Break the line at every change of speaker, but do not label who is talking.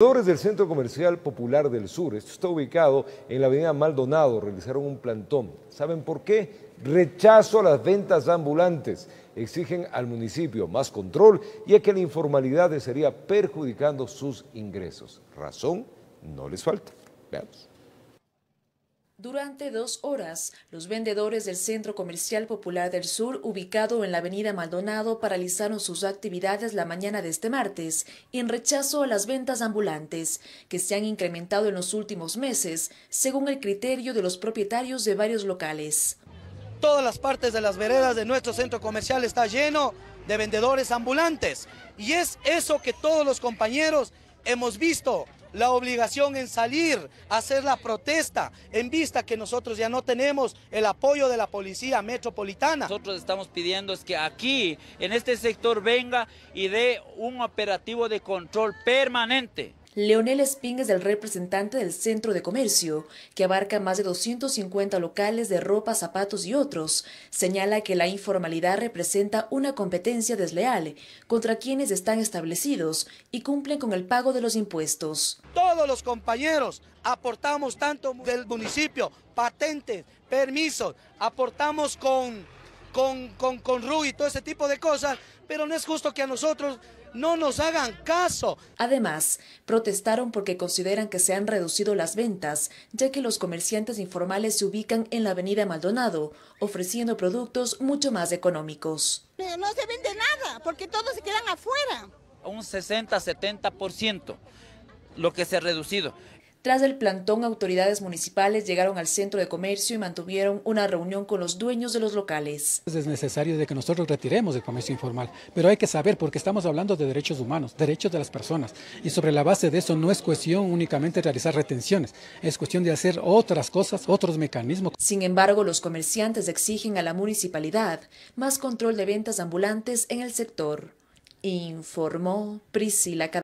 Trabajadores del Centro Comercial Popular del Sur, esto está ubicado en la avenida Maldonado, realizaron un plantón. ¿Saben por qué? Rechazo a las ventas ambulantes. Exigen al municipio más control y es que la informalidad estaría perjudicando sus ingresos. Razón no les falta. Veamos.
Durante dos horas, los vendedores del Centro Comercial Popular del Sur, ubicado en la avenida Maldonado, paralizaron sus actividades la mañana de este martes, en rechazo a las ventas ambulantes, que se han incrementado en los últimos meses, según el criterio de los propietarios
de varios locales. Todas las partes de las veredas de nuestro centro comercial está lleno de vendedores ambulantes, y es eso que todos los compañeros hemos visto la obligación en salir a hacer la protesta en vista que nosotros ya no tenemos el apoyo de la policía metropolitana.
Nosotros estamos pidiendo es que aquí, en este sector, venga y dé un operativo de control permanente.
Leonel Sping es el representante del Centro de Comercio, que abarca más de 250 locales de ropa, zapatos y otros. Señala que la informalidad representa una competencia desleal contra quienes están establecidos y cumplen con el pago de los impuestos.
Todos los compañeros aportamos tanto del municipio, patentes, permisos, aportamos con, con, con, con RU y todo ese tipo de cosas, pero no es justo que a nosotros no nos hagan caso. Además,
protestaron porque consideran que se han reducido las ventas, ya que los comerciantes informales se ubican en la avenida Maldonado, ofreciendo productos mucho más económicos.
No se vende nada, porque todos se quedan afuera. Un 60-70% lo que se ha reducido.
Tras el plantón, autoridades municipales llegaron al centro de comercio y mantuvieron una reunión con los dueños de los locales.
Pues es necesario de que nosotros retiremos el comercio informal, pero hay que saber porque estamos hablando de derechos humanos, derechos de las personas y sobre la base de eso no es cuestión únicamente realizar retenciones, es cuestión de hacer otras cosas, otros mecanismos. Sin embargo, los comerciantes exigen a la municipalidad
más control de ventas ambulantes en el sector. Informó Priscila Cadena.